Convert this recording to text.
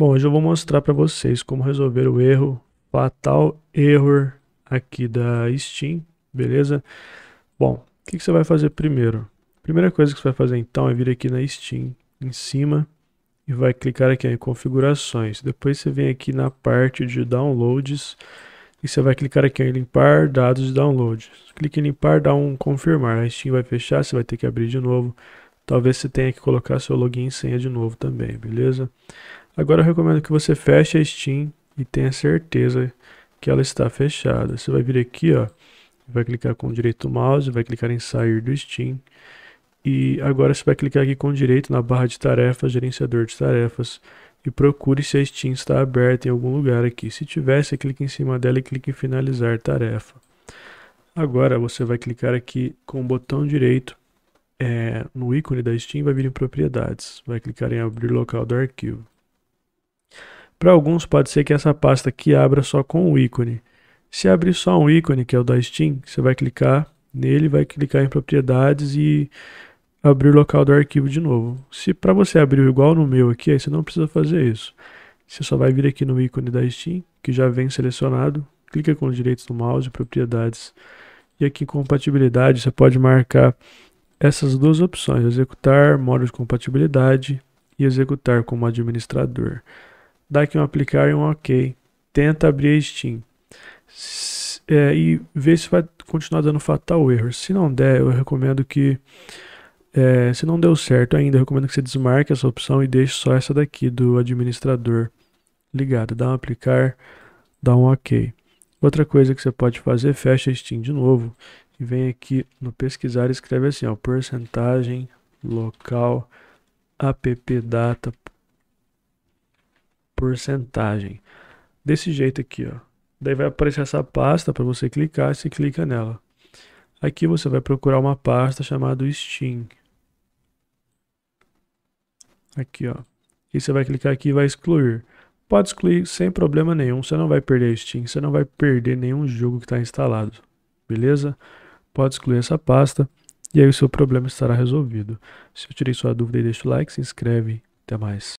Bom, hoje eu vou mostrar para vocês como resolver o erro fatal error aqui da Steam, beleza? Bom, o que, que, você vai fazer primeiro? Primeira coisa que você vai fazer então é vir aqui na Steam, em cima, e vai clicar aqui em configurações. Depois você vem aqui na parte de downloads e você vai clicar aqui em limpar dados de download. Clique em limpar, dá um confirmar, a Steam vai fechar, você vai ter que abrir de novo. Talvez você tenha que colocar seu login e senha de novo também, beleza? Agora eu recomendo que você feche a Steam e tenha certeza que ela está fechada. Você vai vir aqui, ó, vai clicar com o direito do mouse, vai clicar em sair do Steam. E agora você vai clicar aqui com o direito na barra de tarefas, gerenciador de tarefas. E procure se a Steam está aberta em algum lugar aqui. Se tiver, você clica em cima dela e clica em finalizar tarefa. Agora você vai clicar aqui com o botão direito é, no ícone da Steam vai vir em propriedades. Vai clicar em abrir local do arquivo. Para alguns pode ser que essa pasta aqui abra só com o ícone. Se abrir só um ícone, que é o da Steam, você vai clicar nele, vai clicar em propriedades e abrir local do arquivo de novo. Se para você abrir igual no meu aqui, aí você não precisa fazer isso. Você só vai vir aqui no ícone da Steam, que já vem selecionado, clica com os direitos do mouse, propriedades, e aqui em compatibilidade você pode marcar essas duas opções, executar modo de compatibilidade e executar como administrador. Dá aqui um aplicar e um OK. Tenta abrir a Steam é, e ver se vai continuar dando fatal erro. Se não der, eu recomendo que é, se não deu certo ainda, eu recomendo que você desmarque essa opção e deixe só essa daqui do administrador ligada. Dá um aplicar, dá um OK. Outra coisa que você pode fazer, fecha a Steam de novo e vem aqui no pesquisar escreve assim, ó, porcentagem local app data porcentagem. Desse jeito aqui, ó. Daí vai aparecer essa pasta para você clicar, você clica nela. Aqui você vai procurar uma pasta chamada Steam. Aqui, ó. E você vai clicar aqui e vai excluir. Pode excluir sem problema nenhum, você não vai perder a Steam, você não vai perder nenhum jogo que está instalado. Beleza? pode excluir essa pasta e aí o seu problema estará resolvido. Se eu tirei sua dúvida, deixa o like, se inscreve. Até mais.